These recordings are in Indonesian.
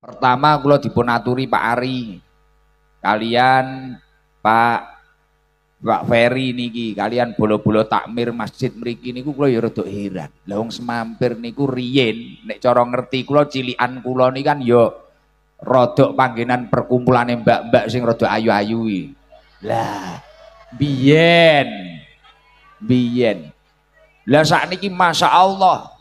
Pertama kula dipunaturi Pak Ari. Kalian Pak Pak Ferry niki, kalian bolo-bolo takmir masjid mriki niku kula ya rada heran. Lah wong semampir niku riyen nek cara ngerti kula cilikan kula niki kan ya rada panggenan perkumpulan mbak-mbak sing rada ayu-ayu Lah biyen biyen. Lah saat sakniki masa Allah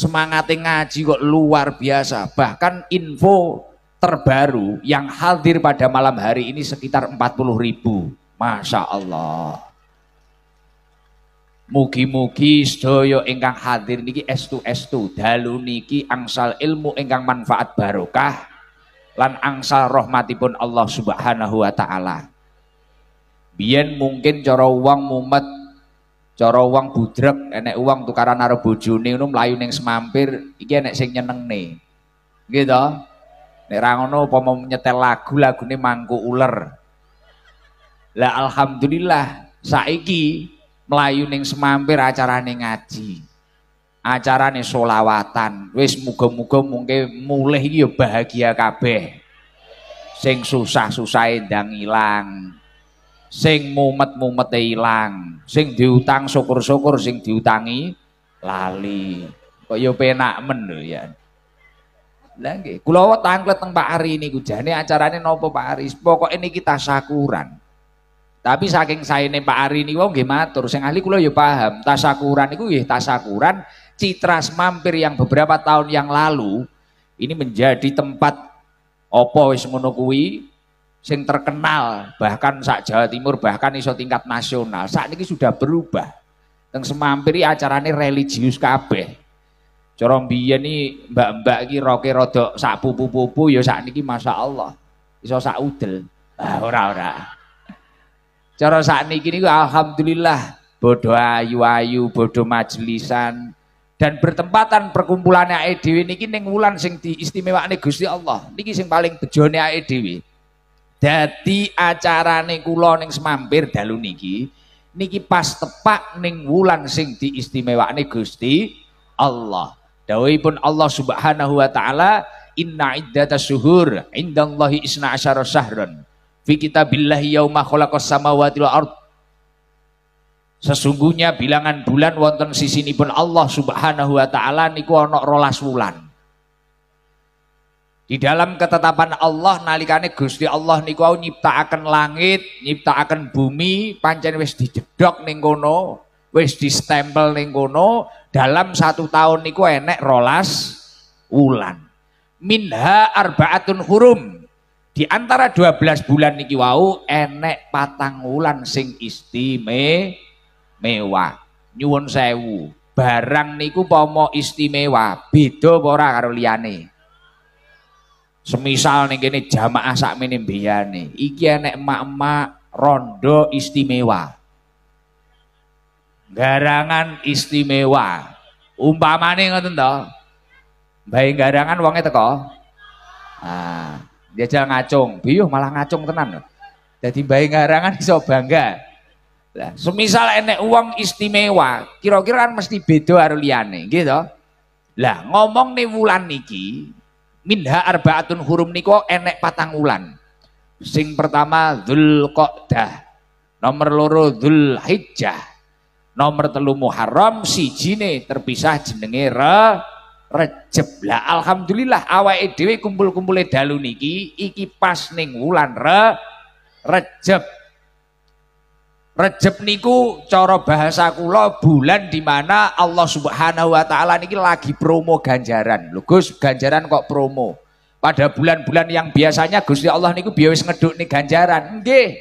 semangatnya ngaji kok luar biasa. Bahkan info terbaru yang hadir pada malam hari ini sekitar 40 ribu. Masya Allah. Mugi-mugi sedaya ingkang hadir niki s2 dalu niki angsal ilmu ingkang manfaat barokah lan angsal rahmatipun Allah Subhanahu wa taala. Biyen mungkin cara wong mumet Cara wong budrek, enek uang tukaran karo bojone ngono mlayu ning semampir, iki enek sing nyenengne. Nggih to? Nek ra ngono upama nyetel lagu, lagune mangku uler. Lah alhamdulillah saiki mlayu ning semampir acarane ngaji. Acarane solawatan. Wis muga-muga mungke mulih iki ya bahagia kabeh. Sing susah-susah ndang ilang sing mumet mumet hilang, sing diutang syukur-syukur sing diutangi lali. Kok yo ya penak men ya. Lagi, nggih, kula wet tanglet teng Pak Ari niku jane acarane nopo Pak Ari? Pokoke kita sakuran, Tapi saking saene Pak Ari niku nggih Terus yang ahli kula yo ya paham, tasakuran niku nggih tasakuran citras mampir yang beberapa tahun yang lalu ini menjadi tempat opo wis ngono sing terkenal bahkan sak Jawa Timur bahkan iso tingkat nasional saat ini sudah berubah teng semampiri acarane religius kabeh cara mbiyen iki mbak-mbak ki roke rada sak pupu-pupu ya ini niki Allah iso sak udel ah ora ora cara sak ini niku alhamdulillah bodoh ayu-ayu bodoh majelisan dan bertempatan perkumpulannya ae dhewe niki ning wulan sing diistimewakne Gusti Allah niki sing paling bejone ae dhewe Dadi acarane kula ning semampir dalu niki niki pas tepak ning wulan sing diistimewakne Gusti Allah. Dawuhipun Allah Subhanahu wa taala, "Inna iddatas syuhur indallahi isna asyara fi kitabillahi yauma khalaqas samawati wal ard." Sesungguhnya bilangan bulan wonten sisinipun Allah Subhanahu wa taala niku ana rolas wulan. Di dalam ketetapan Allah nalikane Gusti Allah niku wau nyiptakaken langit, nyiptakaken bumi, pancen wis dijedhok ning kono, wis distempel ning kono, dalam satu tahun niku enek rolas wulan. Minha arbaatun hurum. Di antara 12 bulan niki wau enek patang wulan sing istime mewah. Nyuwun sewu, barang niku pomo istimewa, beda ora karo liyane. Semisal nih gini jamaah sak menimbiyane, iki enek emak-emak rondo istimewa. Garangan istimewa. Umpamane ngoten to. Bayi garangan uangnya teko. Ah, dia jalan ngacung, biu malah ngacung tenan. Jadi bayi garangan iso bangga. Lah, semisal enek uang istimewa, kira-kira kan mesti Bedo karo gitu. Lah, ngomong nih wulan niki, minha arbaatun hurum niko enek patang wulan sing pertama Dzulqa'dah nomor loro Dzulhijjah nomor telu Muharram sijine terpisah jenenge Re Rejeb lah alhamdulillah awake dhewe kumpul-kumpule dalu niki iki pas ning wulan Re Rejeb Rejep niku cara bahasa kula bulan di mana Allah Subhanahu wa taala niki lagi promo ganjaran. Lho Gus, ganjaran kok promo? Pada bulan-bulan yang biasanya Gusti Allah niku biasa ngeduk nih ganjaran. Nggih.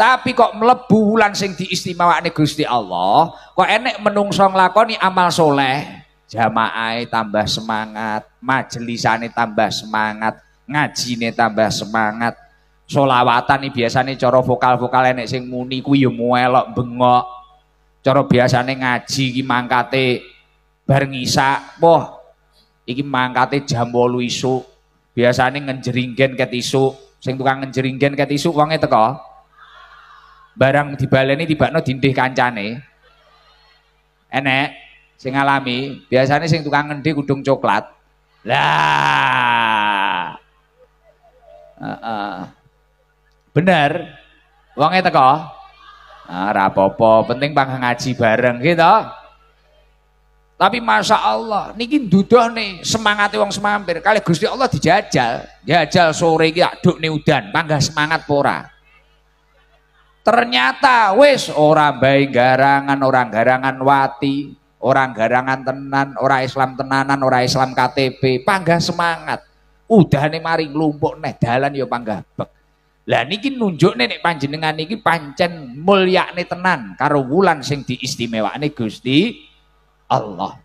Tapi kok melebu bulan sing diistimewakne Gusti Allah, kok enek menungso nglakoni amal soleh, jamaah tambah semangat, majelisane tambah semangat, ngajine tambah semangat, solawatan nih biasanya coro vokal-vokal enek sing muni ku muelo ya muelok bengok biasa biasanya ngaji ki mangkate bareng boh iki mangkate jam 8 biasa biasane ngenjeringgen ket isuk sing tukang ngenjeringgen ket isuk wonge teko barang dibaleni tibakno dindih kancane enek sing alami biasane sing tukang ngendi kudung coklat lah uh -uh. Bener? Wonge teko? Ora ah, nah, apa penting pang ngaji bareng gitu. Tapi masa Allah, niki duduh nih semangat wong semampir. Kali Gusti Allah dijajal, jajal sore iki aduk nih udan, panggah semangat pora. Ternyata wes orang baik garangan, orang garangan wati, orang garangan tenan, orang Islam tenanan, orang Islam KTP, bangga semangat. Udah nih mari nglumpuk nih jalan yuk ya bangga lah niki nunjukne nek panjenengan niki pancen mulyane tenan karo wulan sing diistimewakne Gusti Allah.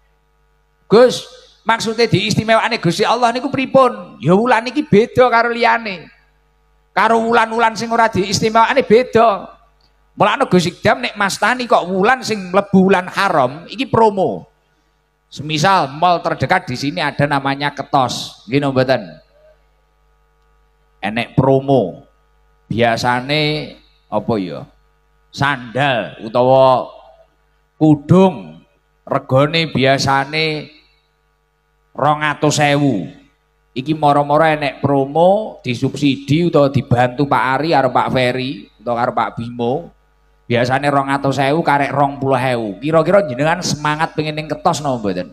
Gus, maksudnya diistimewakne Gusti Allah niku pripun? Ya wulan niki beda karo liyane. Karo wulan-wulan sing ora diistimewakne beda. Mulane Gusti Dam nek mastani kok wulan sing mlebu wulan haram iki promo. Semisal mall terdekat di sini ada namanya Ketos, gini mboten. Enek promo, biasane apa ya? Sandal utawa kudung regane biasane sewu Iki moro-moro enek promo disubsidi utawa dibantu Pak Ari karo Pak Ferry utawa karo Pak Bimo. Biasane 200.000 karek 20.000. Kira-kira jenengan semangat pengen ning ketos napa no, enggak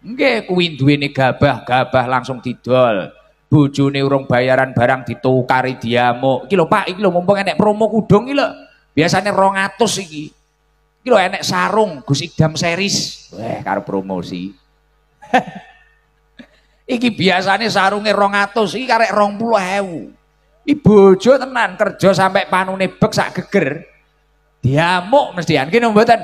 Nggih kuwi duwene gabah-gabah langsung didol bojone urung bayaran barang ditukari diamuk. Iki lho Pak, iki lho mumpung enek promo kudung iki lho. Biasane 200 iki. Iki lho enek sarung Gus Idam series. Wah, karo promosi. iki biasane sarunge 200 iki karek 20.000. ini bojo tenan kerja sampai panune bek sak geger. Diamuk mestian kene mboten.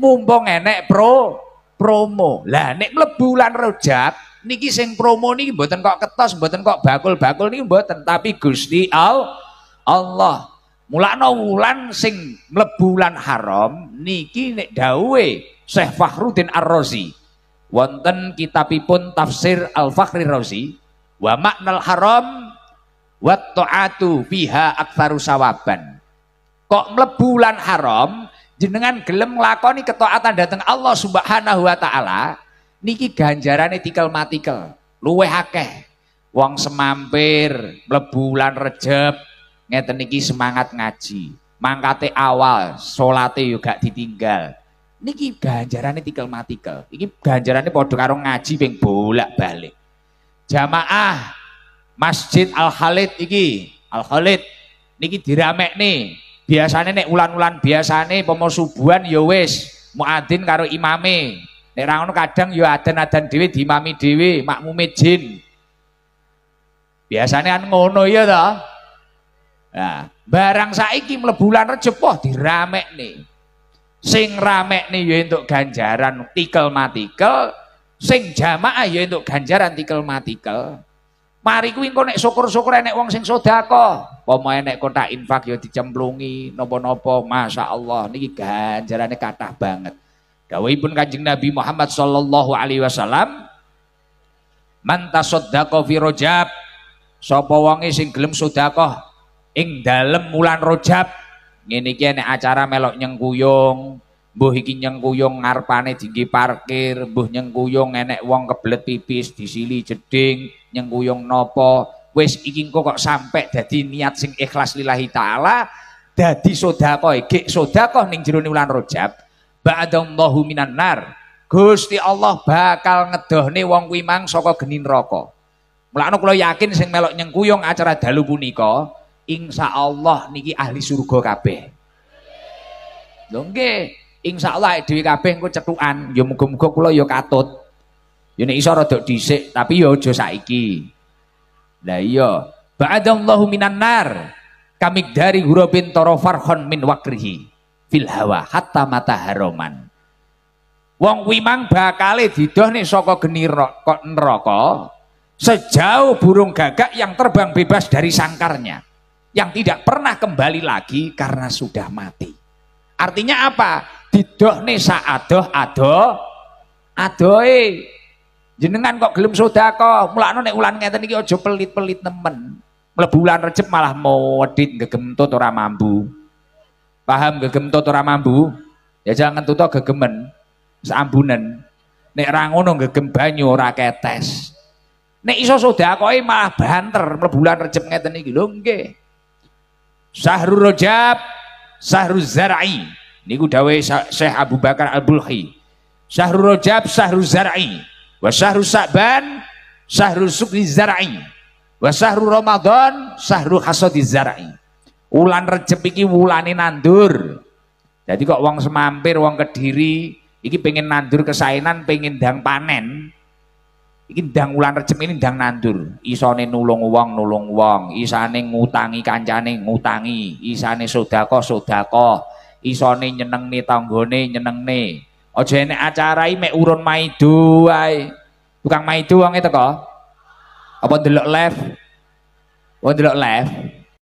Mumpung enek pro promo. Lah nek mlebu lan rojak, Niki sing promo niki mboten kok ketos, mboten kok bakul-bakul niki mboten, tapi Gusti Al Allah. Mulakno wulan sing mlebu wulan haram niki nek dawe Syekh Fakhruddin Ar-Razi. Wonten kitabipun tafsir Al-Fakhri Razi wa maknal haram wa ta'atu fiha aktsaru sawaban. Kok mlebu wulan haram jenengan gelem nglakoni ketaatan dateng Allah Subhanahu wa taala niki ganjaran tikel matikel, luwe akeh. Wong semampir, lebulan bulan Rejab, ngeten niki semangat ngaji. Mangkate awal, solate juga ditinggal. Niki ganjarane tikel matikel. ganjaran ini bodoh karung ngaji beng bolak-balik. Jamaah Masjid Al Khalid iki, Al Khalid niki diramek nih, biasanya nek ulan-ulan biasanya nih, subuhan ya yowes, muadzin karo imame Nek kadang ya adan-adan di dimami dhewe, makmu jin. biasanya an ngono ya ta. Nah, barang saiki mlebulan Rejab diramek nih Sing nih ya untuk ganjaran tikel matikel, sing jamaah ya untuk ganjaran tikel matikel. Mari kuwi engko nek syukur-syukur enek wong sing sedekah, upama enek kotak infak ya dicemplungi napa-napa, masyaallah niki ganjarane kathah banget pun Kanjeng Nabi Muhammad sallallahu alaihi wasallam Man tasaddaqa fi sopo sapa sing gelem sodako ing dalem wulan rojab ngene iki acara melok nyengkuyung buhikin iki nyengkuyung ngarpane tinggi parkir Buh nyengkuyung nenek wong kebelet pipis disili jeding nyengkuyung nopo wes iki kok kok sampe dadi niat sing ikhlas lillahi taala dadi sodako iki sodako ning jeruni mulan rojab ba'adallahu minan nar. Gusti Allah bakal ngedohne wong kuwi mang saka geni neraka. Mulane kula yakin sing melok nyengkuyung acara dalu punika Allah niki ahli surga kabeh. Lho nggih, insyaallah dhewe kabeh engko cetukan, ya muga-muga kula ya katut. Ya nek iso rada dhisik tapi ya aja saiki. Lah iya, ba'adallahu minan nar. kami dari hurufin torofarhon min wakrihi fil hawa hatta mata haroman wong wimang bakale didoh nih soko geni rokok neraka sejauh burung gagak yang terbang bebas dari sangkarnya yang tidak pernah kembali lagi karena sudah mati artinya apa didoh nih saadoh adoh adoe jenengan kok gelem sodako mulakno nek ulan ngeten iki aja pelit-pelit nemen mlebu bulan malah mau wedit gegem ora mambu paham gegem tuh orang mambu ya jangan tutok gegemen seambunan nek rangono gegem banyu ora ketes nek iso ini malah banter berbulan rejeb ngeten iki lho nggih sahru Rajab Syahrul Zar'i niku dawe Syekh Abu Bakar Al-Bulhi sahru Rajab sahru Zar'i wa sahru Sa'ban sahru Sukri Zar'i wa sahru Ramadan sahru Hasadi Zar'i Ulan rejepiki iki wulane nandur. Jadi kok wong semampir, wong Kediri iki pengen nandur kesainan, pengen dang panen. Iki dang wulan rejep ini ndang nandur. Isane nulung wong, nulung wong, isane ngutangi kancane, ngutangi, isane sodako, sodako, isane nyenengne tanggane, nyenengne. Aja enek acara iki mek urun maido ae. Tukang maido wong kok, Apa delok live? Wong delok live.